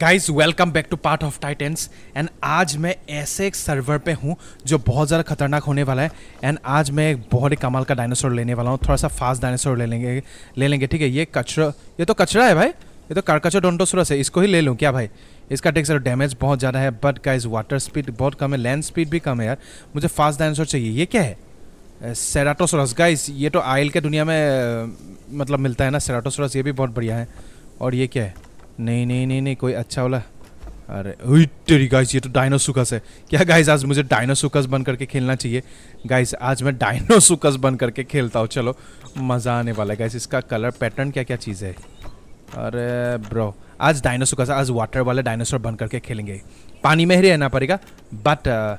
Guys welcome back to Path of Titans and आज मैं ऐसे एक सर्वर पे हूँ जो बहुत ज़्यादा खतरनाक होने वाला है एंड आज मैं एक बहुत ही कमाल का डायनासोर लेने वाला हूँ थोड़ा सा फास्ट डायनासोर ले लेंगे ले लेंगे ठीक है ये कचरा ये तो कचरा है भाई ये तो कार्कचो डोंटोसोरस है इसको ही ले लूँ क्या भाई इसका टेक सर डैमेज बहुत ज़्यादा है बट गाइज वाटर स्पीड बहुत कम है लैंड स्पीड भी कम है यार मुझे फास्ट डायनासोर चाहिए ये क्या है सेराटोसोरस गाइज ये तो आयल के दुनिया में मतलब मिलता है ना सेराटोसोरस ये भी बहुत बढ़िया है और ये क्या है नहीं नहीं नहीं नहीं कोई अच्छा वाला अरे तेरी गाइस ये तो डायनोसुकस है क्या गाइस आज मुझे डायनोसुकस बन करके खेलना चाहिए गाइस आज मैं डायनोसुकस बन करके खेलता हूँ चलो मज़ा आने वाला है गाइस इसका कलर पैटर्न क्या क्या चीज़ है अरे ब्रो आज डायनोसुकस आज वाटर वाले डायनासोर बन करके खेलेंगे पानी में ही रहना पड़ेगा बट uh,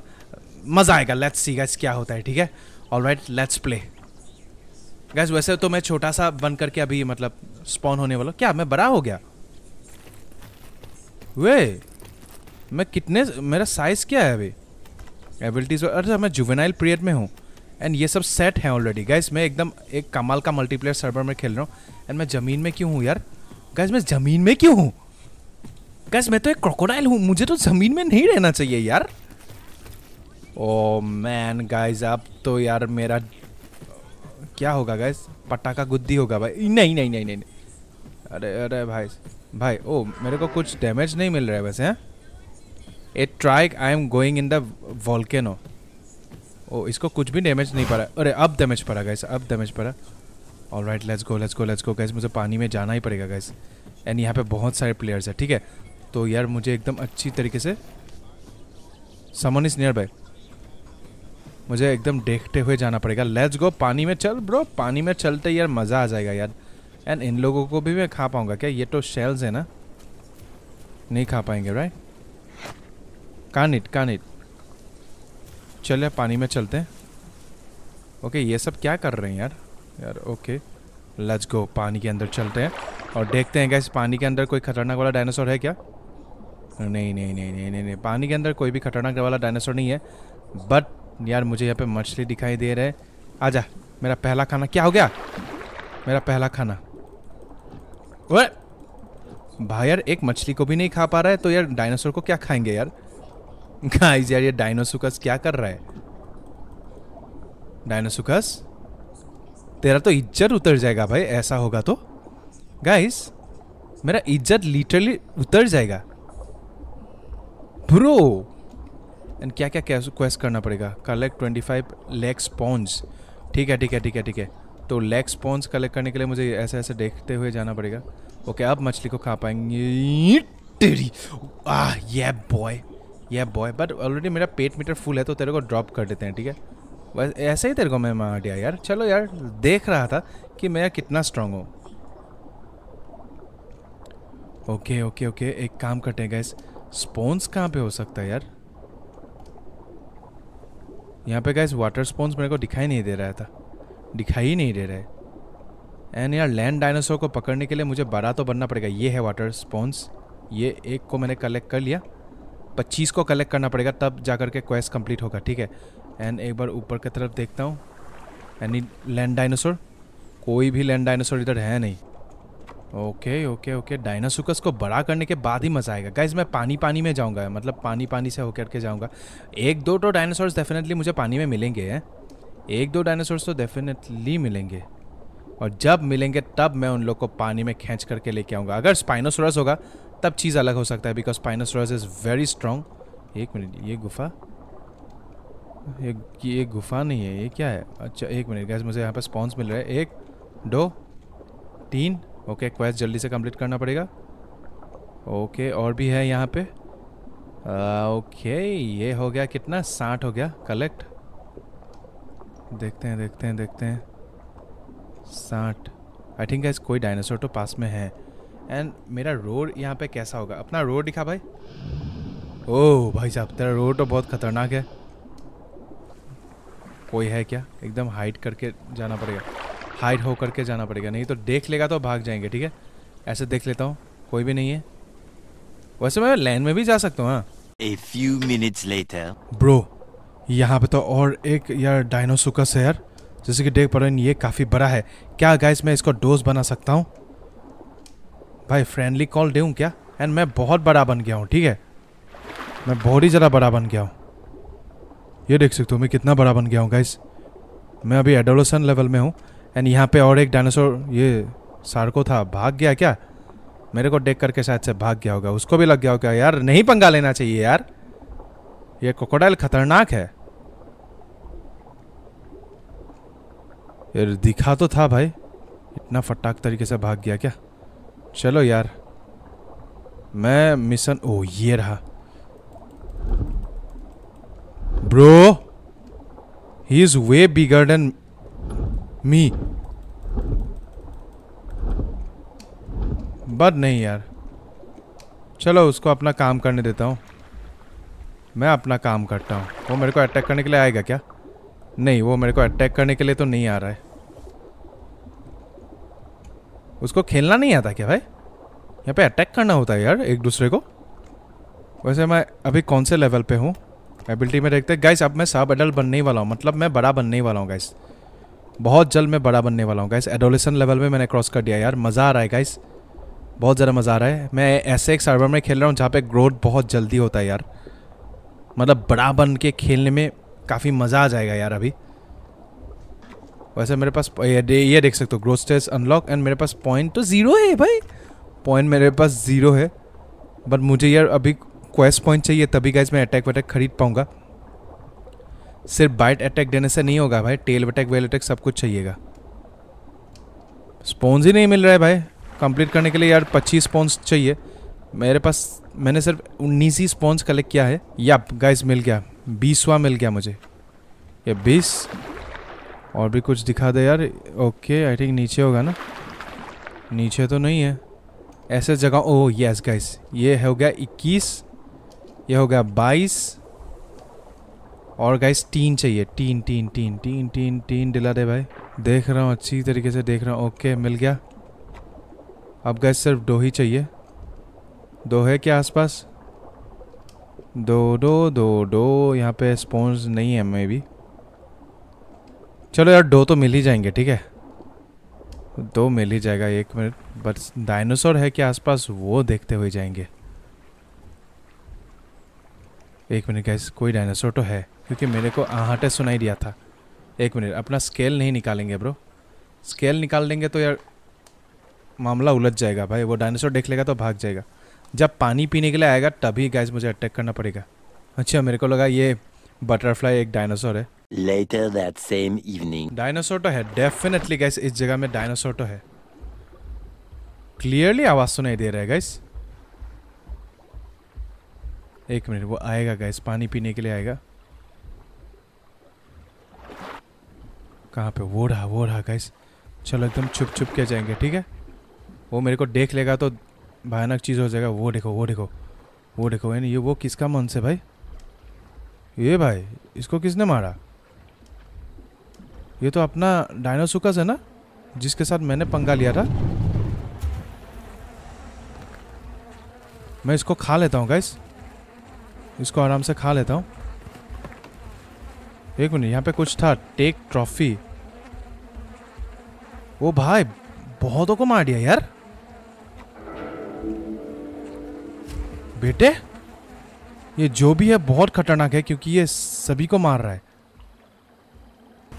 मज़ा आएगा लेट्स सी गाइस क्या होता है ठीक है all right let's play guys वैसे तो मैं छोटा सा बन करके अभी मतलब स्पॉन होने वाला क्या मैं बड़ा हो गया वे मैं कितने मेरा साइज क्या है अभी एबिलिटीज अरे अच्छा, मैं जुवेनाइल पीरियड में हूँ एंड ये सब सेट है ऑलरेडी गाइज मैं एकदम एक कमाल का मल्टीप्लेयर सर्वर में खेल रहा हूँ एंड मैं ज़मीन में क्यों हूँ यार गाइज मैं ज़मीन में क्यों हूँ गाइज मैं तो एक क्रोकोडाइल हूँ मुझे तो ज़मीन में नहीं रहना चाहिए यार ओ मैन गाइज अब तो यार मेरा क्या होगा गाइज पटाखा गुद्दी होगा भाई नहीं नहीं नहीं नहीं, नहीं। अरे अरे भाई भाई ओ मेरे को कुछ डैमेज नहीं मिल रहा है वैसे हैं a trike I am going in the volcano ओ इसको कुछ भी डैमेज नहीं पड़ा अरे अब डैमेज पड़ा गैस अब डैमेज पड़ा all right let's go let's go let's go guys मुझे पानी में जाना ही पड़ेगा गैस एंड यहाँ पे बहुत सारे प्लेयर्स हैं ठीक है तो यार मुझे एकदम अच्छी तरीके से समन इज नियर बाय मुझे एकदम देखते हुए जाना पड़ेगा लेट्स गो पानी में चल ब्रो पानी में चलते यार मज़ा आ जाएगा यार एंड इन लोगों को भी मैं खा पाऊंगा क्या ये तो शेल्स है ना नहीं खा पाएंगे राइट कान कानिट चले पानी में चलते हैं ओके ये सब क्या कर रहे हैं यार यार ओके लज गो पानी के अंदर चलते हैं और देखते हैं इस पानी के अंदर कोई खतरनाक वाला डायनासोर है क्या नहीं नहीं नहीं नहीं नहीं नहीं, नहीं। पानी के अंदर कोई भी खतरनाक वाला डायनासोर नहीं है बट यार मुझे यहाँ पे मछली दिखाई दे रहा है जा मेरा पहला खाना क्या हो गया मेरा पहला खाना भाई यार एक मछली को भी नहीं खा पा रहा है तो यार डायनासोर को क्या खाएंगे यार गाइस यार ये डायनोसुकस क्या कर रहा है डायनोसुकस तेरा तो इज्जत उतर जाएगा भाई ऐसा होगा तो गाइस मेरा इज्जत लिटरली उतर जाएगा ब्रो एंड क्या क्या क्वेस्ट करना पड़ेगा collect twenty five leg sponge ठीक है ठीक है ठीक है ठीक है तो लेग स्पॉन्स कलेक्ट करने के लिए मुझे ऐसे ऐसे देखते हुए जाना पड़ेगा ओके अब मछली को खा पाएंगे तेरी आ ये बॉय ये बॉय बट ऑलरेडी मेरा पेट मीटर फुल है तो तेरे को ड्रॉप कर देते हैं ठीक है बस ऐसे ही तेरे को मैं मार दिया यार चलो यार देख रहा था कि मैं कितना स्ट्रांग हूँ ओके ओके ओके एक काम करते हैं गैस स्पॉन्स कहाँ पे हो सकता है यार यहाँ पे गैस वाटर स्पॉन्स मेरे को दिखाई नहीं दे रहा था दिखाई ही नहीं दे रहे एंड यार लैंड डायनासोर को पकड़ने के लिए मुझे बड़ा तो बनना पड़ेगा ये है वाटर स्पॉन्स ये एक को मैंने कलेक्ट कर लिया पच्चीस को कलेक्ट करना पड़ेगा तब जा कर के क्वेस्ट कंप्लीट होगा ठीक है एंड एक बार ऊपर की तरफ देखता हूँ एनी लैंड डायनासोर कोई भी लैंड डायनासोर इधर है नहीं ओके ओके ओके डायनासोकस को बड़ा करने के बाद ही मज़ा आएगा गाइज मैं पानी पानी में जाऊँगा मतलब पानी पानी से होकर के जाऊँगा एक दो तो डायनासोर्स डेफिनेटली मुझे पानी में मिलेंगे हैं एक दो डायनासोर तो डेफिनेटली मिलेंगे और जब मिलेंगे तब मैं उन लोग को पानी में खींच करके लेके आऊँगा अगर स्पाइनोसोरस होगा तब चीज़ अलग हो सकता है because Spinosaurus is very strong एक मिनट ये गुफा ये ये गुफा नहीं है ये क्या है अच्छा एक मिनट गैस मुझे यहाँ पर स्पॉन्स मिल रहा है एक दो तीन ओके क्वेस्ट जल्दी से कंप्लीट करना पड़ेगा ओके और भी है यहाँ पे आ, ओके ये हो गया कितना साठ हो गया कलेक्ट देखते हैं देखते हैं देखते हैं साठ आई थिंक गाइज कोई डायनासोर तो पास में है एंड मेरा रोड यहाँ पे कैसा होगा अपना रोड दिखा भाई ओह oh, भाई साहब तेरा रोड तो बहुत ख़तरनाक है कोई है क्या एकदम हाइट करके जाना पड़ेगा हाइट हो करके जाना पड़ेगा नहीं तो देख लेगा तो भाग जाएंगे ठीक है ऐसे देख लेता हूँ कोई भी नहीं है वैसे मैं लैंड में भी जा सकता हूँ हाँ ब्रो यहाँ पे तो और एक यार डायनोसुकस है यार जैसे कि देख पा रहे हैं ये काफ़ी बड़ा है क्या गाइस मैं इसको डोज बना सकता हूँ भाई फ्रेंडली कॉल दूँ क्या एंड मैं बहुत बड़ा बन गया हूँ ठीक है मैं बहुत ही ज़्यादा बड़ा बन गया हूँ ये देख सकते हो मैं कितना बड़ा बन गया हूँ गाइस मैं अभी एडोलोसन लेवल में हूँ एंड यहाँ पे और एक डायनासोर ये सार्को था भाग गया क्या मेरे को देख करके शायद से भाग गया होगा उसको भी लग गया होगा यार नहीं पंगा लेना चाहिए यार ये कोकोडाइल खतरनाक है यार दिखा तो था भाई इतना फटाक तरीके से भाग गया क्या चलो यार मैं मिशन ओ ये रहा bro he is way bigger than me but नहीं यार चलो उसको अपना काम करने देता हूँ मैं अपना काम करता हूँ वो मेरे को अटैक करने के लिए आएगा क्या नहीं वो मेरे को अटैक करने के लिए तो नहीं आ रहा है उसको खेलना नहीं आता क्या भाई यहाँ पे अटैक करना होता है यार एक दूसरे को वैसे मैं अभी कौन से लेवल पे हूँ एबिलिटी में देखते हैं गाइस अब मैं सब एडल्ट बनने ही वाला हूँ मतलब मैं बड़ा बनने ही वाला हूँ गाइस बहुत जल्द मैं बड़ा बनने वाला हूँ गाइस एडोलेसन लेवल में मैंने क्रॉस कर दिया यार मज़ा आ रहा है गाइस बहुत ज़्यादा मज़ा आ रहा है मैं ऐसे एक सर्वर में खेल रहा हूँ जहाँ पे ग्रोथ बहुत जल्दी होता है यार मतलब बड़ा बन के खेलने में काफ़ी मज़ा आ जाएगा यार अभी वैसे मेरे पास ये देख सकते हो ग्रोथ स्टेज अनलॉक एंड मेरे पास पॉइंट तो ज़ीरो है भाई पॉइंट मेरे पास ज़ीरो है बट मुझे यार अभी क्वेस्ट पॉइंट चाहिए तभी गाइज मैं अटैक वटैक खरीद पाऊँगा सिर्फ बाइट अटैक देने से नहीं होगा भाई टेल अटैक वेल अटैक सब कुछ चाहिएगा स्पोन्स ही नहीं मिल रहा है भाई कंप्लीट करने के लिए यार पच्चीस स्पोन्स चाहिए मेरे पास मैंने सिर्फ उन्नीस ही स्पॉन्स कलेक्ट किया है या गाइस मिल गया बीसवा मिल गया मुझे ये बीस और भी कुछ दिखा दे यार ओके आई थिंक नीचे होगा ना नीचे तो नहीं है ऐसे जगह ओह यस गाइस ये हो गया इक्कीस ये हो गया बाईस और गाइस तीन चाहिए तीन तीन तीन तीन तीन तीन दिला दे भाई देख रहा हूँ अच्छी तरीके से देख रहा हूँ ओके मिल गया अब गाइस सिर्फ दो ही चाहिए दो है क्या आसपास दो दो दो दो यहाँ पे स्पॉन्ज नहीं है मे भी चलो यार दो तो मिल ही जाएंगे ठीक है दो मिल ही जाएगा एक मिनट बट डायनासोर है क्या आसपास वो देखते हुए जाएंगे एक मिनट गैस कोई डायनासोर तो है क्योंकि मेरे को आहाटे सुनाई दिया था एक मिनट अपना स्केल नहीं निकालेंगे ब्रो स्केल निकाल लेंगे तो यार मामला उलझ जाएगा भाई वो डायनासोर देख लेगा तो भाग जाएगा जब पानी पीने के लिए आएगा तभी गैस मुझे अटैक करना पड़ेगा अच्छा मेरे को लगा ये बटरफ्लाई एक डायनासोर है Later that same evening. Dinosaur तो है डेफिनेटली गैस इस जगह में डायनासोर तो है क्लियरली आवाज सुनाई दे रहा है गैस एक मिनट वो आएगा गैस पानी पीने के लिए आएगा कहाँ पे वो रहा वो रहा गैस चलो एकदम छुप छुप के जाएंगे ठीक है वो मेरे को देख लेगा तो भयानक चीज़ हो जाएगा वो देखो वो देखो वो देखो यानी ये वो किसका मन से भाई ये भाई इसको किसने मारा ये तो अपना डायनासुकस है ना जिसके साथ मैंने पंगा लिया था मैं इसको खा लेता हूँ गाइस इसको आराम से खा लेता हूँ एक मिनट यहाँ पे कुछ था टेक ट्रॉफी वो भाई बहुतों को मार दिया यार बेटे ये जो भी है बहुत खतरनाक है क्योंकि ये सभी को मार रहा है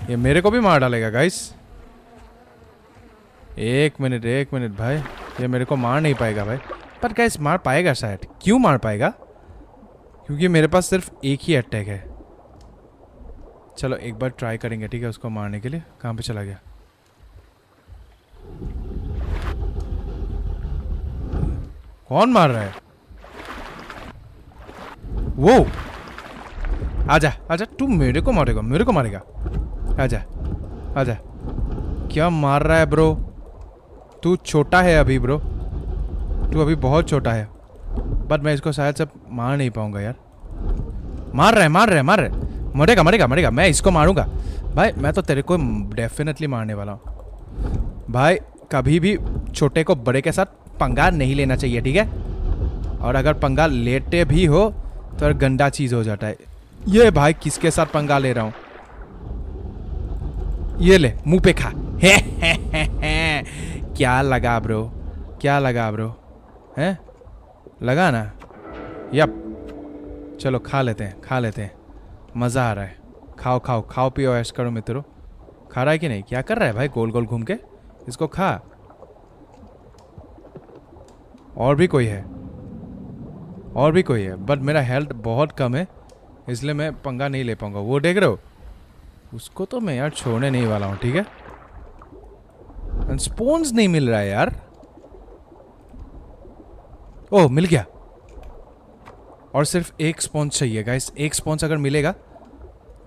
ये मेरे को भी मार डालेगा गाइस एक मिनट एक मिनट भाई ये मेरे को मार नहीं पाएगा भाई पर गाइस मार पाएगा शायद क्यों मार पाएगा क्योंकि मेरे पास सिर्फ एक ही अटैक है चलो एक बार ट्राई करेंगे ठीक है उसको मारने के लिए कहाँ पे चला गया कौन मार रहा है वो आजा आजा तू मेरे को मारेगा मेरे को मारेगा आजा आजा क्या मार रहा है ब्रो तू छोटा है अभी ब्रो तू अभी बहुत छोटा है बट मैं इसको शायद से मार नहीं पाऊंगा यार मार रहा है मार रहा है मार रहा है मरेगा मरेगा मरेगा मैं इसको मारूंगा भाई मैं तो तेरे को डेफिनेटली मारने वाला हूँ भाई कभी भी छोटे को बड़े के साथ पंगा नहीं लेना चाहिए ठीक है और अगर पंगा लेते भी हो तो गंदा चीज़ हो जाता है ये भाई किसके साथ पंगा ले रहा हूँ ये ले मुंह पे खा हे, हे, हे, हे, क्या लगा ब्रो क्या लगा ब्रो हैं लगा ना यप चलो खा लेते हैं खा लेते हैं मज़ा आ रहा है खाओ खाओ खाओ पियो ऐश करो मित्रों खा रहा है कि नहीं क्या कर रहा है भाई गोल गोल घूम के इसको खा और भी कोई है और भी कोई है बट मेरा हेल्थ बहुत कम है इसलिए मैं पंगा नहीं ले पाऊंगा वो देख रहे हो उसको तो मैं यार छोड़ने नहीं वाला हूँ ठीक है स्पोन्स नहीं मिल रहा है यार ओह मिल गया और सिर्फ एक स्पॉन्स चाहिए गाइस एक स्पॉन्स अगर मिलेगा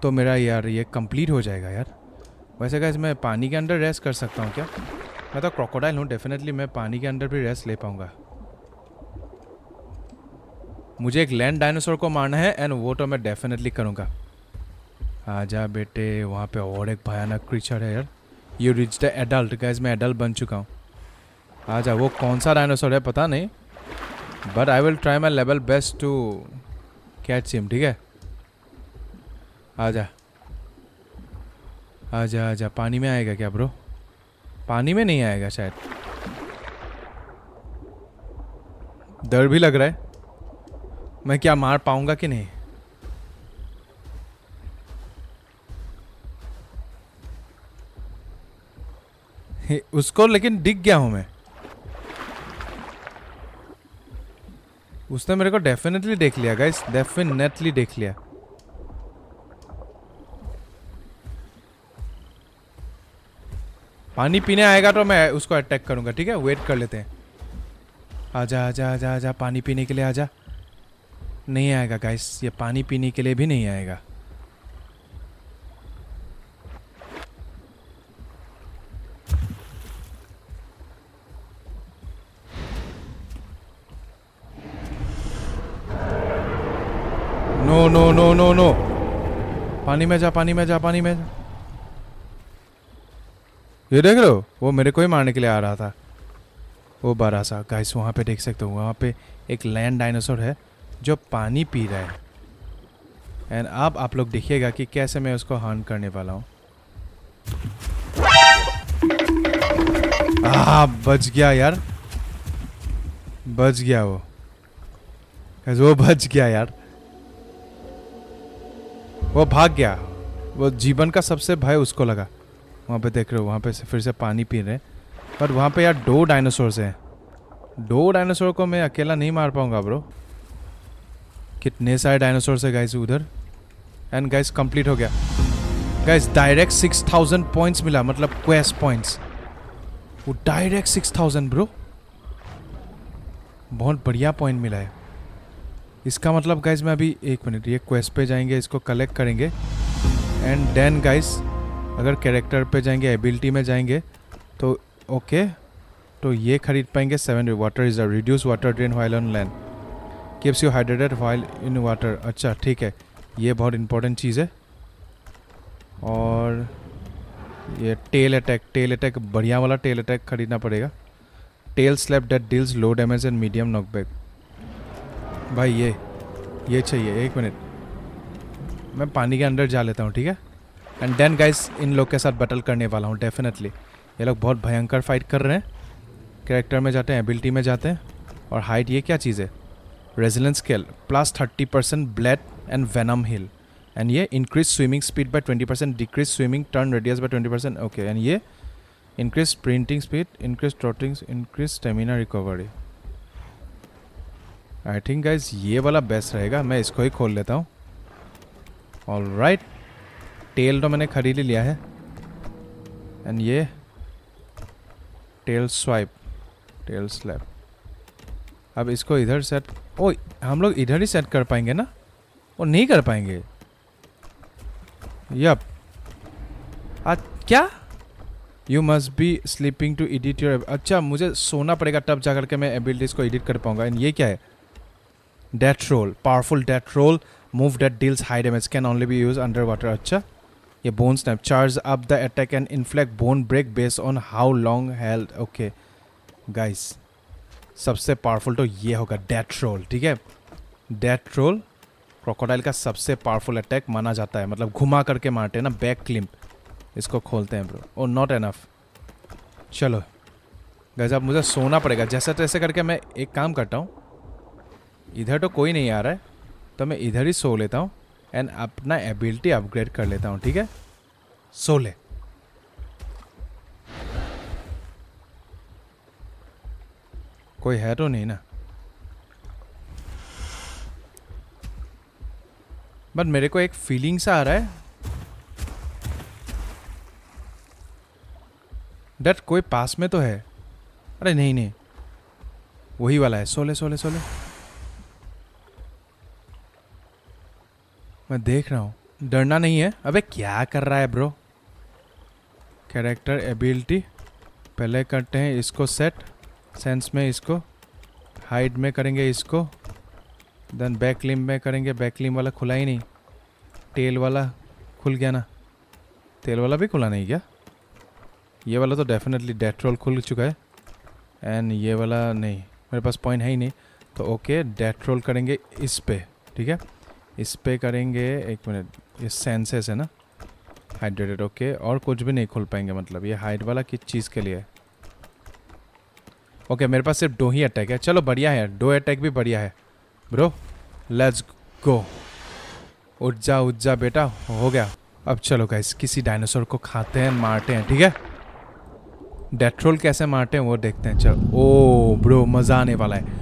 तो मेरा यार ये कंप्लीट हो जाएगा यार वैसे गाइस मैं पानी के अंदर रेस्ट कर सकता हूँ क्या मैं तो क्रोकोडाइल हूँ डेफिनेटली मैं पानी के अंदर भी रेस्ट ले पाऊँगा मुझे एक लैंड डायनासोर को मारना है एंड वो तो मैं डेफिनेटली करूँगा आ जा बेटे वहाँ पे और एक भयानक क्रीचर है यार you reach the adult guys मैं एडल्ट बन चुका हूँ आ जा वो कौन सा डायनासोर है पता नहीं but I will try my level best to catch him ठीक है आ आ जा जा आ जा पानी में आएगा क्या ब्रो पानी में नहीं आएगा शायद डर भी लग रहा है मैं क्या मार पाऊंगा कि नहीं उसको लेकिन डिग गया हूं मैं उसने मेरे को डेफिनेटली देख लिया गाइस डेफिनेटली देख लिया पानी पीने आएगा तो मैं उसको अटैक करूंगा ठीक है वेट कर लेते हैं आजा आजा आजा आजा पानी पीने के लिए आजा नहीं आएगा गाइस ये पानी पीने के लिए भी नहीं आएगा no no no no no पानी में जा पानी में जा पानी में जा ये देख लो वो मेरे को ही मारने के लिए आ रहा था वो बारा सा गाइस वहां पे देख सकते हो वहां पे एक लैंड डायनासोर है जो पानी पी रहा है एंड अब आप लोग देखिएगा कि कैसे मैं उसको हार्म करने वाला हूँ आ बच गया यार बच गया वो वो बच गया यार वो भाग गया वो जीवन का सबसे भय उसको लगा वहाँ पे देख रहे हो वहाँ पे फिर से पानी पी रहे पर वहाँ पे यार दो डायनासोर हैं दो डायनासोर को मैं अकेला नहीं मार पाऊँगा ब्रो कितने सारे डायनासोर है गाइस उधर एंड गाइस कंप्लीट हो गया guys direct six thousand points मिला मतलब क्वेस्ट पॉइंट्स वो डायरेक्ट सिक्स थाउजेंड ब्रो बहुत बढ़िया पॉइंट मिला है इसका मतलब गाइस मैं अभी एक मिनट ये क्वेस्ट पे जाएंगे इसको कलेक्ट करेंगे एंड देन गाइस अगर कैरेक्टर पे जाएंगे एबिलिटी में जाएंगे तो ओके okay, तो ये खरीद पाएंगे seven water is a reduce water drain while on land keeps you hydrated while in water अच्छा ठीक है ये बहुत इंपॉर्टेंट चीज़ है और ये टेल अटैक टेल अटैक बढ़िया वाला टेल अटैक खरीदना पड़ेगा tail slap that deals low damage and medium knockback भाई ये ये चाहिए एक मिनट मैं पानी के अंदर जा लेता हूँ ठीक है एंड देन गाइस इन लोग के साथ बटल करने वाला हूँ डेफिनेटली ये लोग बहुत भयंकर फाइट कर रहे हैं कैरेक्टर में जाते हैं एबिलिटी में जाते हैं और हाइट ये क्या चीज़ है resilience scale plus thirty percent bleed and venom heal and ये increase swimming speed by twenty percent decrease swimming turn radius by twenty percent okay and ये increase sprinting speed increase trotting increase stamina recovery I think guys ये वाला best रहेगा मैं इसको ही खोल लेता हूँ ऑल राइट टेल तो मैंने खरीद ही लिया है एंड ये टेल स्वाइप टेल स्लैप अब इसको इधर सेट ओ हम लोग इधर ही सेट कर पाएंगे ना वो नहीं कर पाएंगे यप आज क्या you must be sleeping to edit your अच्छा मुझे सोना पड़ेगा तब जा करके मैं एबिलिटीज़ को एडिट कर पाऊंगा एंड ये क्या है death roll powerful death roll move that deals high damage can only be use under water अच्छा ये bone snap charge up the attack and inflict bone break based on how long health okay guys सबसे powerful तो ये होगा death role ठीक है death role crocodile का सबसे पावरफुल अटैक माना जाता है मतलब घुमा करके मारते हैं ना बैक क्लिम्प इसको खोलते हैं ब्रो ओ नॉट एनफ चलो गैस अब मुझे सोना पड़ेगा जैसा तैसे करके मैं एक काम करता हूँ इधर तो कोई नहीं आ रहा है तो मैं इधर ही सो लेता हूँ एंड अपना एबिलिटी अपग्रेड कर लेता हूँ ठीक है सो ले कोई है तो नहीं ना बट मेरे को एक फीलिंग सा आ रहा है डट कोई पास में तो है अरे नहीं नहीं वही वाला है सोले सोले सोले मैं देख रहा हूँ डरना नहीं है अबे क्या कर रहा है ब्रो कैरेक्टर एबिलिटी पहले करते हैं इसको सेट सेंस में इसको हाइड में करेंगे इसको देन बैक लिम में करेंगे बैक लिम वाला खुला ही नहीं टेल वाला खुल गया ना तेल वाला भी खुला नहीं क्या ये वाला तो डेफिनेटली डेट्रोल खुल चुका है एंड ये वाला नहीं मेरे पास पॉइंट है ही नहीं तो ओके डेट्रोल करेंगे इस पे ठीक है इस पे करेंगे एक मिनट ये सेंसेस है ना हाइड्रेटेड ओके और कुछ भी नहीं खुल पाएंगे मतलब ये हाइट वाला किस चीज़ के लिए है ओके मेरे पास सिर्फ डो ही अटैक है चलो बढ़िया है डो अटैक भी बढ़िया है ब्रो लेट्स गो उठ जा उठ जा बेटा हो गया अब चलो गाइस किसी डायनासोर को खाते हैं मारते हैं ठीक है डेट्रोल कैसे मारते हैं वो देखते हैं चलो ओ ब्रो मज़ा आने वाला है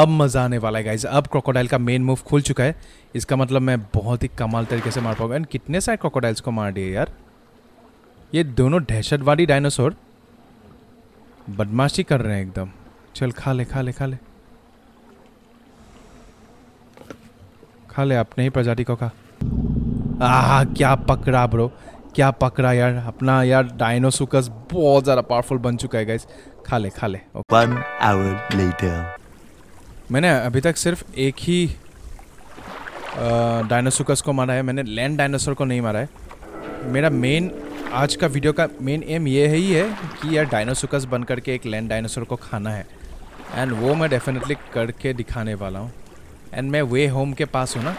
अब मज़ा आने वाला है गाइज अब क्रोकोडाइल का मेन मूव खुल चुका है इसका मतलब मैं बहुत ही कमाल तरीके से मार पाऊंगा एंड कितने सारे क्रोकोडाइल्स को मार दिए यार ये दोनों दहशतवादी डायनासोर बदमाशी कर रहे हैं एकदम चल खा ले खा ले खा ले खा ले अपने ही प्रजाति को खा आ क्या पकड़ा ब्रो क्या पकड़ा यार अपना यार डायनोसुकस बहुत ज़्यादा पावरफुल बन चुका है गाइस खा ले खा ले One मैंने अभी तक सिर्फ एक ही डायनोसुकस को मारा है मैंने लैंड डायनासोर को नहीं मारा है मेरा मेन आज का वीडियो का मेन एम ये है ही है कि यार डायनासोकस बन करके एक लैंड डायनासोर को खाना है एंड वो मैं डेफिनेटली करके दिखाने वाला हूँ एंड मैं वे होम के पास हूँ ना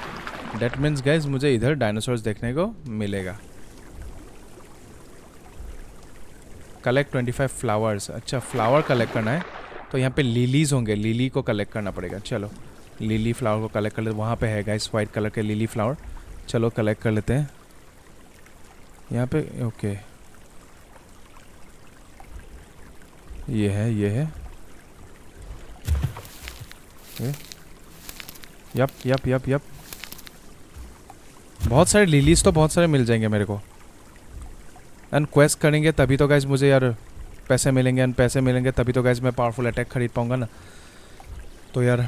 डेट मीन्स गाइज मुझे इधर डायनासोर्स देखने को मिलेगा कलेक्ट 25 फ्लावर्स अच्छा फ्लावर कलेक्ट करना है तो यहाँ पे लिलीज होंगे लिली को कलेक्ट करना पड़ेगा चलो लिली फ्लावर को कलेक्ट कर लेते वहाँ पे है गाइस वाइट कलर के लिली फ्लावर चलो कलेक्ट कर लेते हैं यहाँ पे ओके ये है ये है ये? यप यप यप यप बहुत सारे लिलीज तो बहुत सारे मिल जाएंगे मेरे को एंड क्वेस्ट करेंगे तभी तो गैस मुझे यार पैसे मिलेंगे एंड पैसे मिलेंगे तभी तो गैस मैं पावरफुल अटैक खरीद पाऊंगा ना तो यार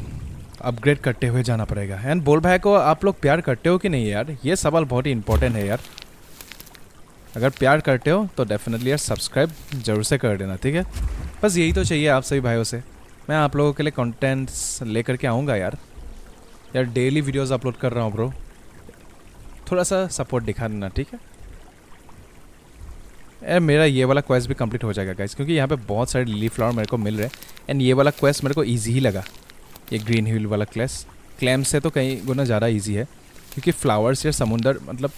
अपग्रेड करते हुए जाना पड़ेगा एंड बोल भाई को आप लोग प्यार करते हो कि नहीं यार ये सवाल बहुत ही इंपॉर्टेंट है यार अगर प्यार करते हो तो डेफिनेटली यार सब्सक्राइब जरूर से कर देना ठीक है बस यही तो चाहिए आप सभी भाइयों से मैं आप लोगों के लिए कंटेंट्स लेकर के आऊँगा यार यार डेली वीडियोस अपलोड कर रहा हूँ ब्रो थोड़ा सा सपोर्ट दिखा देना ठीक है यार मेरा ये वाला क्वेस्ट भी कंप्लीट हो जाएगा गाइस क्योंकि यहाँ पे बहुत सारे लिली फ्लावर मेरे को मिल रहे हैं एंड ये वाला क्वेस्ट मेरे को ईजी ही लगा ये ग्रीन हिल वाला क्लेस क्लैम से तो कहीं गुना ज़्यादा ईजी है क्योंकि फ्लावर्स या समुंदर मतलब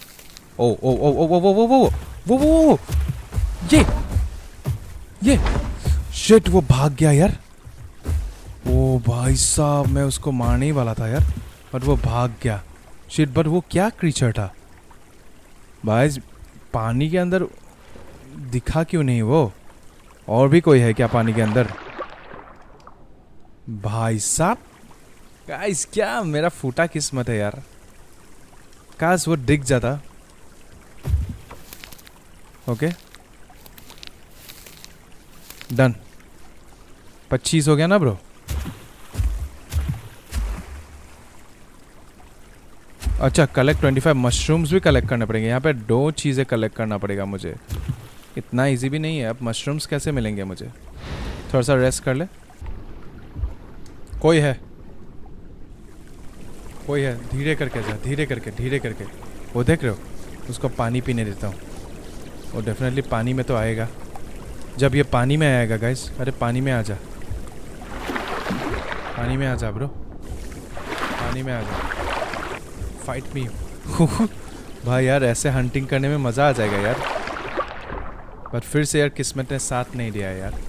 ओ ओ ओ ओ वो वो वो वो वो वो ये ये शिट वो भाग गया यार ओ भाई साहब मैं उसको मारने ही वाला था यार बट वो भाग गया शिट बट वो क्या क्रीचर था भाई पानी के अंदर दिखा क्यों नहीं वो और भी कोई है क्या पानी के अंदर भाई साहब गाइस क्या मेरा फूटा किस्मत है यार काश वो दिख जाता ओके डन पच्चीस हो गया ना ब्रो अच्छा कलेक्ट ट्वेंटी फाइव मशरूम्स भी कलेक्ट करने पड़ेंगे यहाँ पे दो चीज़ें कलेक्ट करना पड़ेगा मुझे इतना इजी भी नहीं है अब मशरूम्स कैसे मिलेंगे मुझे थोड़ा सा रेस्ट कर ले कोई है कोई है धीरे करके जा धीरे करके धीरे करके वो देख रहे हो उसको पानी पीने देता हूँ और डेफिनेटली पानी में तो आएगा जब ये पानी में आएगा गाइस अरे पानी में आ जा पानी में आ जा ब्रो पानी में आ जा फाइट मी भाई यार ऐसे हंटिंग करने में मज़ा आ जाएगा यार पर फिर से यार किस्मत ने साथ नहीं दिया यार